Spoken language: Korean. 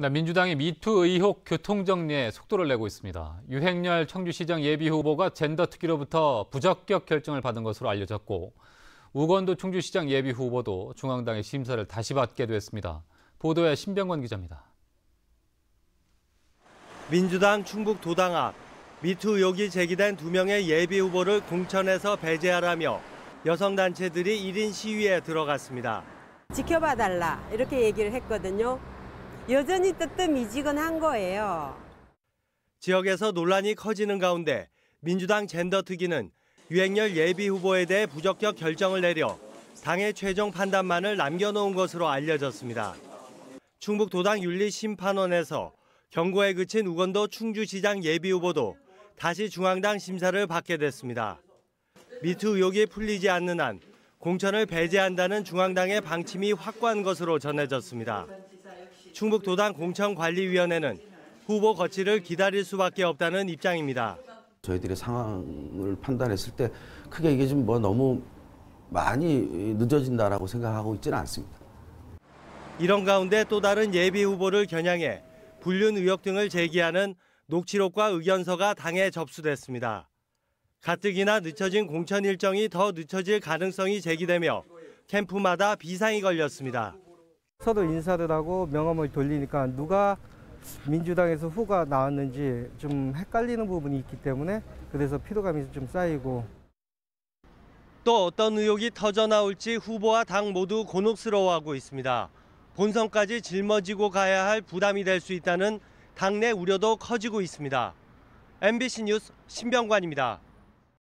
네, 민주당이 미투 의혹 교통정리에 속도를 내고 있습니다. 유행렬 청주시장 예비후보가 젠더 특기로부터 부적격 결정을 받은 것으로 알려졌고 우건도 청주시장 예비후보도 중앙당의 심사를 다시 받게 됐습니다. 보도에 신병권 기자입니다. 민주당 충북 도당 앞 미투 의혹이 제기된 두 명의 예비후보를 공천에서 배제하라며 여성단체들이 1인 시위에 들어갔습니다. 지켜봐 달라 이렇게 얘기를 했거든요. 여전히 뜨뜻미지근한 거예요. 지역에서 논란이 커지는 가운데 민주당 젠더 특위는 유행열 예비 후보에 대해 부적격 결정을 내려 당의 최종 판단만을 남겨놓은 것으로 알려졌습니다. 충북도당 윤리심판원에서 경고에 그친 우건도 충주시장 예비후보도 다시 중앙당 심사를 받게 됐습니다. 미투 의혹이 풀리지 않는 한 공천을 배제한다는 중앙당의 방침이 확고한 것으로 전해졌습니다. 충북 도당 공천관리위원회는 후보 거취를 기다릴 수밖에 없다는 입장입니다. 저희들의 상황을 판단했을 때 크게 이게 좀뭐 너무 많이 늦어진다라고 생각하고 있지는 않습니다. 이런 가운데 또 다른 예비 후보를 겨냥해 불륜 의혹 등을 제기하는 녹취록과 의견서가 당에 접수됐습니다. 가뜩이나 늦춰진 공천 일정이 더 늦춰질 가능성이 제기되며 캠프마다 비상이 걸렸습니다. 서로 인사를 하고 명함을 돌리니까 누가 민주당에서 후가 나왔는지 좀 헷갈리는 부분이 있기 때문에 그래서 피로감이 좀 쌓이고 또 어떤 의혹이 터져 나올지 후보와 당 모두 곤혹스러워하고 있습니다. 본선까지 짊어지고 가야 할 부담이 될 수 있다는 당내 우려도 커지고 있습니다. MBC 뉴스 신병관입니다.